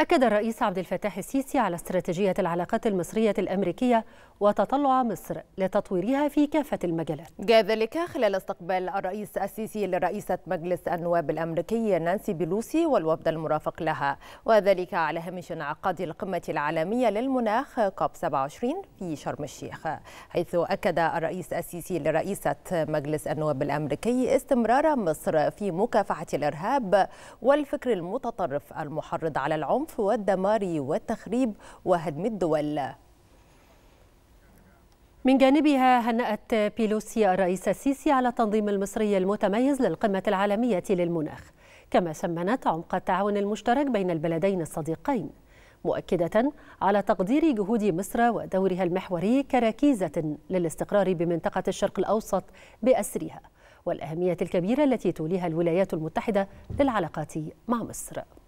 أكد الرئيس عبد الفتاح السيسي على استراتيجية العلاقات المصرية الأمريكية وتطلع مصر لتطويرها في كافة المجالات. جاء ذلك خلال استقبال الرئيس السيسي لرئيسة مجلس النواب الأمريكي نانسي بيلوسي والوفد المرافق لها وذلك على هامش انعقاد القمة العالمية للمناخ كوب 27 في شرم الشيخ حيث أكد الرئيس السيسي لرئيسة مجلس النواب الأمريكي استمرار مصر في مكافحة الإرهاب والفكر المتطرف المحرض على العنف العنف والدمار والتخريب وهدم الدول من جانبها هنأت بيلوسي الرئيس السيسي على التنظيم المصري المتميز للقمة العالمية للمناخ كما سمنت عمق التعاون المشترك بين البلدين الصديقين مؤكدة على تقدير جهود مصر ودورها المحوري كركيزة للاستقرار بمنطقة الشرق الأوسط بأسرها والأهمية الكبيرة التي توليها الولايات المتحدة للعلاقات مع مصر